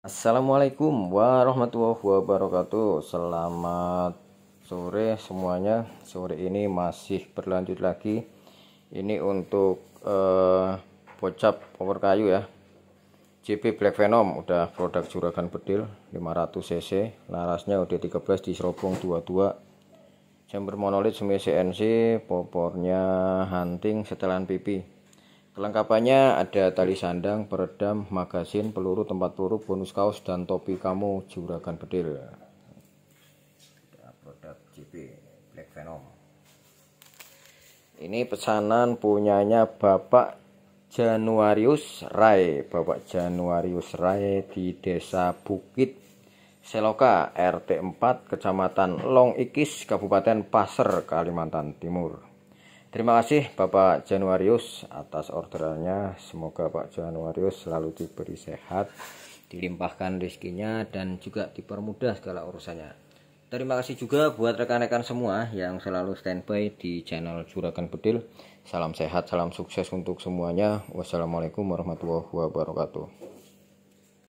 Assalamualaikum warahmatullahi wabarakatuh Selamat sore semuanya Sore ini masih berlanjut lagi Ini untuk eh, Bocap power kayu ya JP Black Venom Udah produk juragan bedil 500 cc Larasnya udah 13 di serobong 22 Chamber monolit semi CNC Popornya hunting setelan pipi Kelengkapannya ada tali sandang, peredam, magasin, peluru, tempat peluru, bonus kaos, dan topi kamu juragan bedil. Produk JP Black Venom. Ini pesanan punyanya Bapak Januarius Rai, Bapak Januarius Rai di Desa Bukit Seloka, RT 4, Kecamatan Long Ikis, Kabupaten Pasir, Kalimantan Timur. Terima kasih Bapak Januarius atas orderannya. Semoga Pak Januarius selalu diberi sehat, dilimpahkan rezekinya dan juga dipermudah segala urusannya. Terima kasih juga buat rekan-rekan semua yang selalu standby di channel Juragan Bedil. Salam sehat, salam sukses untuk semuanya. Wassalamualaikum warahmatullahi wabarakatuh.